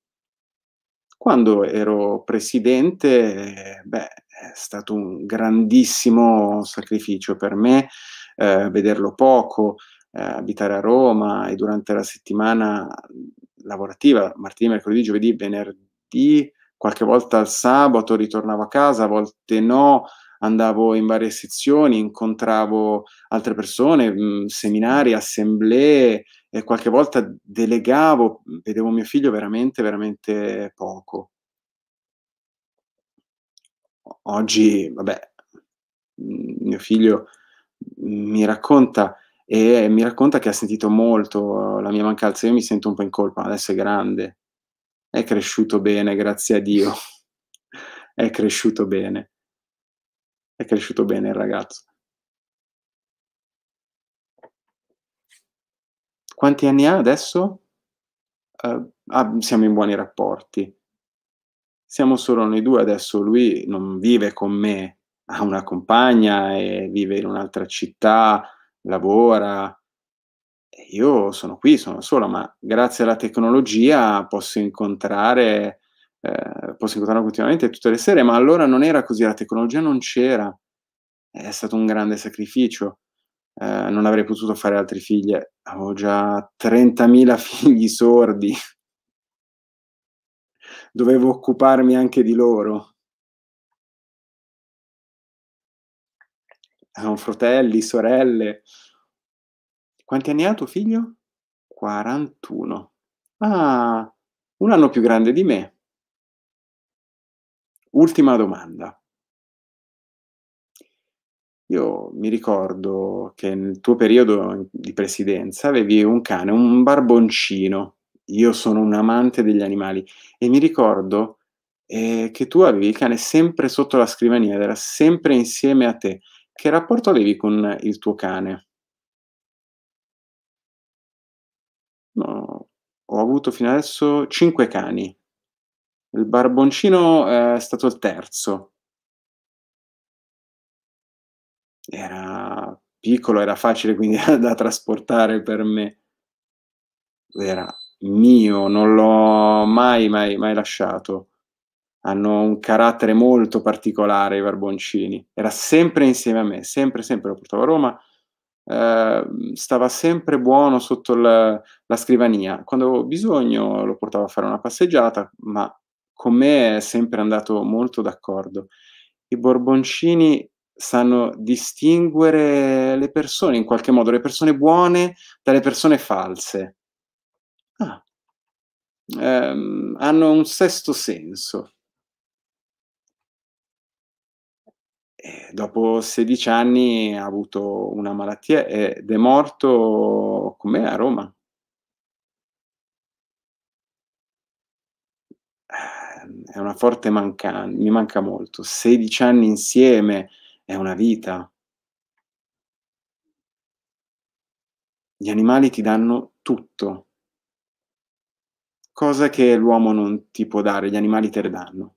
Quando ero presidente, beh, è stato un grandissimo sacrificio per me eh, vederlo poco, eh, abitare a Roma e durante la settimana lavorativa, martedì, mercoledì, giovedì, venerdì, qualche volta il sabato ritornavo a casa, a volte no, andavo in varie sezioni, incontravo altre persone, mh, mm, seminari, assemblee e qualche volta delegavo, vedevo mio figlio veramente, veramente poco. Oggi, vabbè, mm, mio figlio mm, mi racconta e mi racconta che ha sentito molto la mia mancanza, io mi sento un po' in colpa, adesso è grande, è cresciuto bene, grazie a Dio. È cresciuto bene. È cresciuto bene il ragazzo. Quanti anni ha adesso? Uh, ah, siamo in buoni rapporti. Siamo solo noi due, adesso lui non vive con me, ha una compagna e vive in un'altra città, lavora, io sono qui, sono sola, ma grazie alla tecnologia posso incontrare, eh, posso incontrare continuamente tutte le sere, ma allora non era così, la tecnologia non c'era, è stato un grande sacrificio, eh, non avrei potuto fare altri figli, avevo già 30.000 figli sordi, dovevo occuparmi anche di loro. Erano fratelli, sorelle, quanti anni ha tuo figlio? 41. Ah, un anno più grande di me. Ultima domanda. Io mi ricordo che nel tuo periodo di presidenza avevi un cane, un barboncino. Io sono un amante degli animali e mi ricordo eh, che tu avevi il cane sempre sotto la scrivania, era sempre insieme a te. Che rapporto avevi con il tuo cane? No, ho avuto fino adesso cinque cani. Il barboncino eh, è stato il terzo. Era piccolo, era facile quindi da trasportare per me. Era mio, non l'ho mai, mai, mai lasciato. Hanno un carattere molto particolare i barboncini. Era sempre insieme a me, sempre, sempre lo portavo a Roma Ehm, stava sempre buono sotto la, la scrivania. Quando avevo bisogno lo portavo a fare una passeggiata, ma con me è sempre andato molto d'accordo. I Borboncini sanno distinguere le persone in qualche modo, le persone buone dalle persone false. Ah. Um, hanno un sesto senso. Eh, dopo 16 anni ha avuto una malattia ed è morto con me a Roma. Eh, è una forte mancanza, mi manca molto. 16 anni insieme è una vita. Gli animali ti danno tutto, cosa che l'uomo non ti può dare, gli animali te le danno.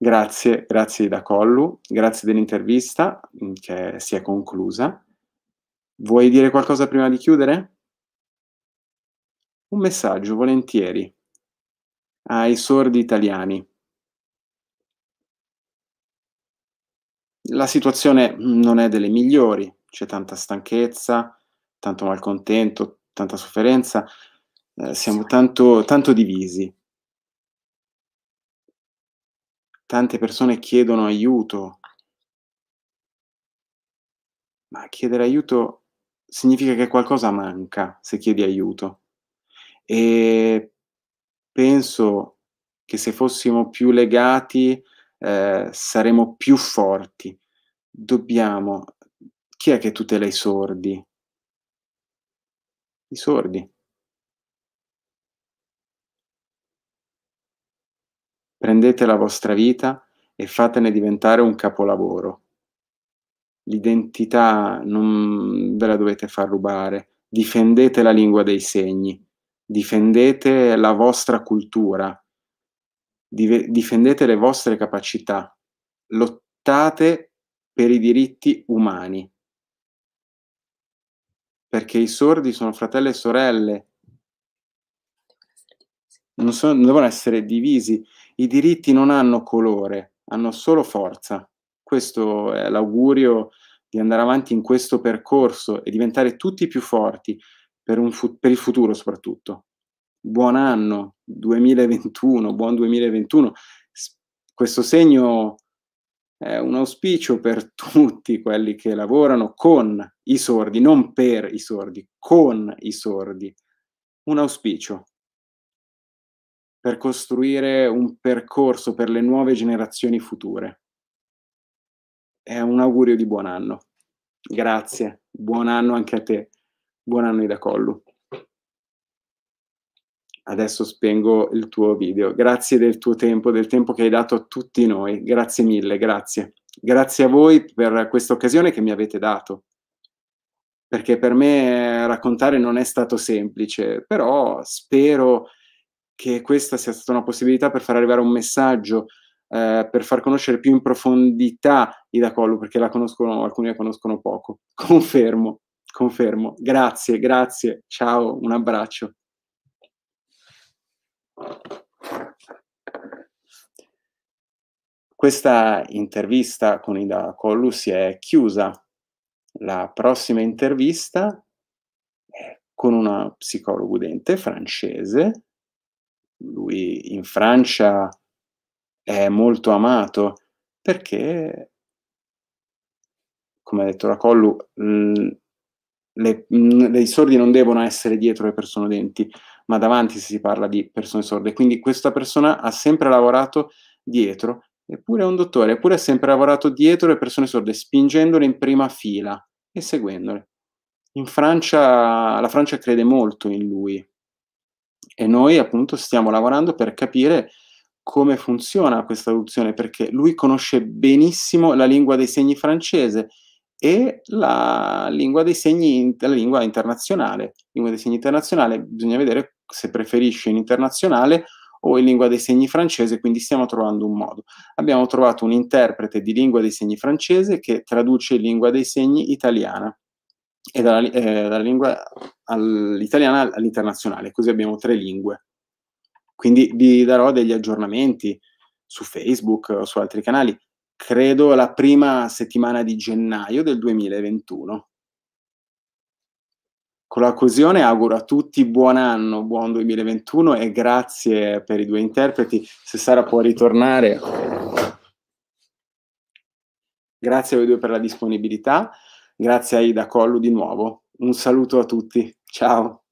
Grazie, grazie da Collu, grazie dell'intervista mm, che si è conclusa. Vuoi dire qualcosa prima di chiudere? Un messaggio, volentieri, ai sordi italiani. La situazione mm, non è delle migliori, c'è tanta stanchezza, tanto malcontento, tanta sofferenza, eh, siamo tanto, tanto divisi tante persone chiedono aiuto, ma chiedere aiuto significa che qualcosa manca se chiedi aiuto. E penso che se fossimo più legati eh, saremmo più forti. Dobbiamo... Chi è che tutela i sordi? I sordi. prendete la vostra vita e fatene diventare un capolavoro. L'identità non ve la dovete far rubare, difendete la lingua dei segni, difendete la vostra cultura, difendete le vostre capacità, lottate per i diritti umani, perché i sordi sono fratelli e sorelle, non, sono, non devono essere divisi i diritti non hanno colore, hanno solo forza. Questo è l'augurio di andare avanti in questo percorso e diventare tutti più forti per, fu- per il futuro soprattutto. Buon anno 2021, buon 2021. S- questo segno è un auspicio per tutti quelli che lavorano con i sordi, non per i sordi, con i sordi. Un auspicio per costruire un percorso per le nuove generazioni future. È un augurio di buon anno. Grazie, buon anno anche a te, buon anno Ida Collu. Adesso spengo il tuo video. Grazie del tuo tempo, del tempo che hai dato a tutti noi. Grazie mille, grazie. Grazie a voi per questa occasione che mi avete dato perché per me raccontare non è stato semplice, però spero che questa sia stata una possibilità per far arrivare un messaggio, eh, per far conoscere più in profondità Ida Collu, perché la conoscono, alcuni la conoscono poco. Confermo, confermo. Grazie, grazie, ciao, un abbraccio. Questa intervista con Ida Collu si è chiusa. La prossima intervista è con una psicologo udente francese lui in Francia è molto amato perché, come ha detto la i sordi non devono essere dietro le persone udenti, ma davanti se si parla di persone sorde. Quindi questa persona ha sempre lavorato dietro, eppure è un dottore, eppure ha sempre lavorato dietro le persone sorde, spingendole in prima fila e seguendole. In Francia, la Francia crede molto in lui, e noi appunto stiamo lavorando per capire come funziona questa traduzione, perché lui conosce benissimo la lingua dei segni francese e la lingua dei segni, la lingua internazionale. Lingua dei segni internazionale, bisogna vedere se preferisce in internazionale o in lingua dei segni francese, quindi stiamo trovando un modo. Abbiamo trovato un interprete di lingua dei segni francese che traduce lingua dei segni italiana e dalla, eh, dalla lingua all'italiana all'internazionale, così abbiamo tre lingue. Quindi vi darò degli aggiornamenti su Facebook o su altri canali, credo la prima settimana di gennaio del 2021. Con l'occasione auguro a tutti buon anno, buon 2021 e grazie per i due interpreti. Se Sara può ritornare, grazie a voi due per la disponibilità. Grazie a Ida Collu di nuovo. Un saluto a tutti. Ciao.